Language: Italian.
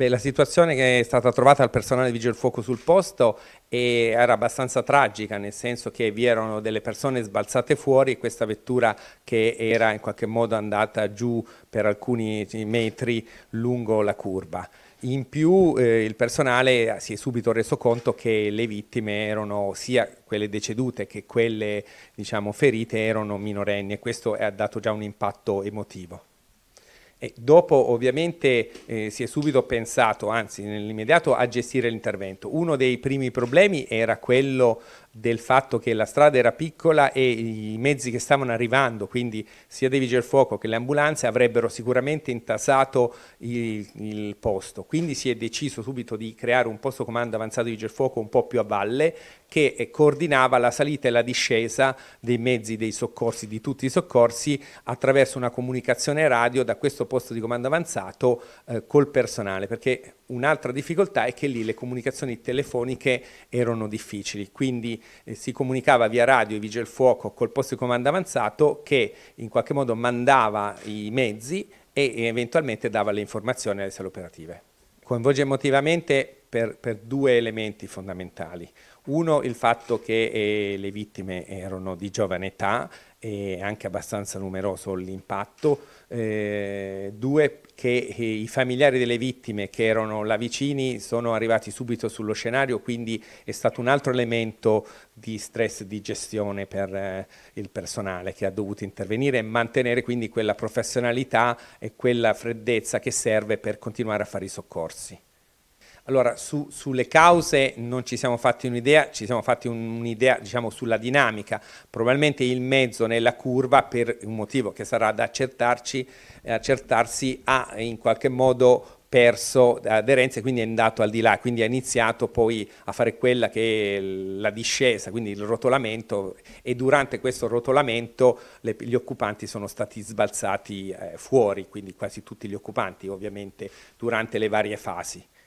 Beh, la situazione che è stata trovata al personale Vigile del Fuoco sul posto eh, era abbastanza tragica, nel senso che vi erano delle persone sbalzate fuori, e questa vettura che era in qualche modo andata giù per alcuni metri lungo la curva. In più eh, il personale si è subito reso conto che le vittime erano sia quelle decedute che quelle diciamo, ferite erano minorenni e questo ha dato già un impatto emotivo. E dopo ovviamente eh, si è subito pensato, anzi nell'immediato, a gestire l'intervento. Uno dei primi problemi era quello del fatto che la strada era piccola e i mezzi che stavano arrivando, quindi sia dei vigili del fuoco che le ambulanze, avrebbero sicuramente intasato il, il, posto. Quindi si è deciso subito di creare un posto comando avanzato di vigili del fuoco un po' più a valle che eh, coordinava la salita e la discesa dei mezzi dei soccorsi, di tutti i soccorsi, attraverso una comunicazione radio da questo posto di comando avanzato eh, col personale, perché Un'altra difficoltà è che lì le comunicazioni telefoniche erano difficili, quindi eh, si comunicava via radio e vigile il fuoco col posto di comando avanzato che in qualche modo mandava i mezzi e, e eventualmente dava le informazioni alle sale operative. Coinvolge emotivamente per, per, due elementi fondamentali. Uno, il fatto che eh, le vittime erano di giovane età, e anche abbastanza numeroso l'impatto, eh, due che eh, i familiari delle vittime che erano là vicini sono arrivati subito sullo scenario, quindi è stato un altro elemento di stress di gestione per eh, il personale che ha dovuto intervenire e mantenere quindi quella professionalità e quella freddezza che serve per continuare a fare i soccorsi. Allora, su, sulle cause non ci siamo fatti un'idea, ci siamo fatti un'idea diciamo, sulla dinamica, probabilmente il mezzo nella curva per un motivo che sarà da eh, accertarsi ha in qualche modo perso aderenze, quindi è andato al di là, quindi ha iniziato poi a fare quella che è la discesa, quindi il rotolamento e durante questo rotolamento le, gli occupanti sono stati sbalzati eh, fuori, quindi quasi tutti gli occupanti ovviamente durante le varie fasi.